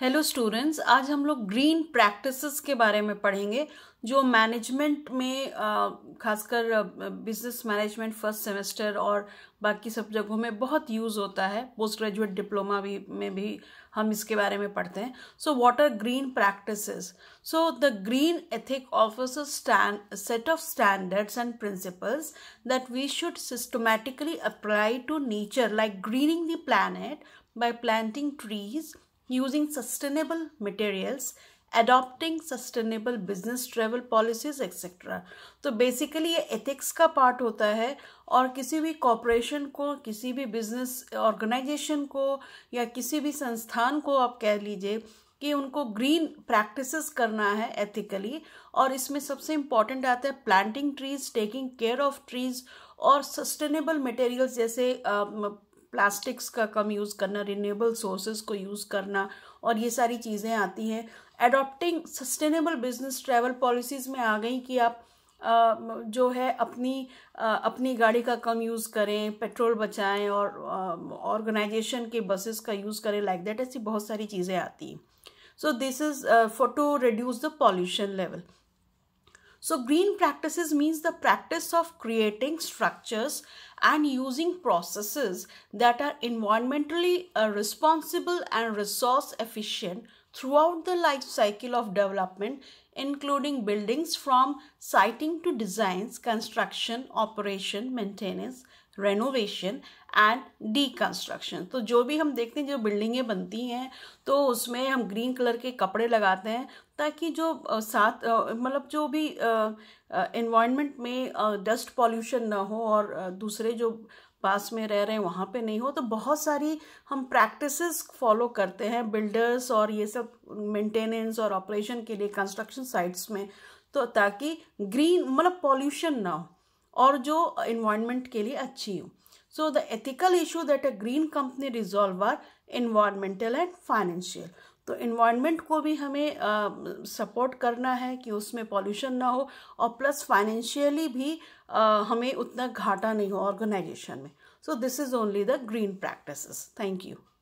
hello students आज हम लोग ग्रीन प्रैक्टिसेस के बारे में पढ़ेंगे जो मैनेजमेंट में खासकर बिजनेस मैनेजमेंट फर्स्ट सेमेस्टर और बाकी सब जगहों में बहुत यूज़ होता है पोस्ट ग्रेजुएट डिप्लोमा भी में भी हम इसके बारे में पढ़ते हैं so what are green practices so the green ethic offers stand set of standards and principles that we should systematically apply to nature like greening the planet by planting trees using sustainable materials adopting sustainable business travel policies etc तो basically ये ethics का part होता है और किसी भी corporation को किसी भी business organization को या किसी भी संस्थान को आप कह लीजिए कि उनको green practices करना है ethically और इसमें सबसे important आता है planting trees taking care of trees और sustainable materials जैसे प्लास्टिक्स का कम यूज़ करना रिन्यूएबल सोर्सेज को यूज़ करना और ये सारी चीज़ें आती हैं adopting sustainable business travel policies में आ गई कि आप जो है अपनी अपनी गाड़ी का कम यूज़ करें पेट्रोल बचाएं और ऑर्गेनाइजेशन के बसेस का यूज़ करें लाइक दैट ऐसी बहुत सारी चीज़ें आती हैं so this is for to reduce the pollution level So green practices means the practice of creating structures and using processes that are environmentally uh, responsible and resource efficient throughout the life cycle of development including buildings from siting to designs, construction, operation, maintenance, renovation and deconstruction तो जो भी हम देखते हैं जो बिल्डिंगें बनती हैं तो उसमें हम ग्रीन कलर के कपड़े लगाते हैं ताकि जो साथ मतलब जो भी इन्वायरमेंट में डस्ट पॉल्यूशन ना हो और दूसरे जो पास में रह रहे हैं वहाँ पे नहीं हो तो बहुत सारी हम प्रैक्टिसेस फॉलो करते हैं बिल्डर्स और ये सब मेंटेनेंस और ऑपरेशन के लिए कंस्ट्रक्शन साइट्स में तो ताकि ग्रीन मतलब पॉल्यूशन ना हो और जो इन्वायरमेंट के लिए अच्छी हो so the ethical issue that a green company resolve are environmental and financial तो इन्वायरमेंट को भी हमें सपोर्ट uh, करना है कि उसमें पॉल्यूशन ना हो और प्लस फाइनेंशियली भी uh, हमें उतना घाटा नहीं हो ऑर्गेनाइजेशन में so this is only the green practices thank you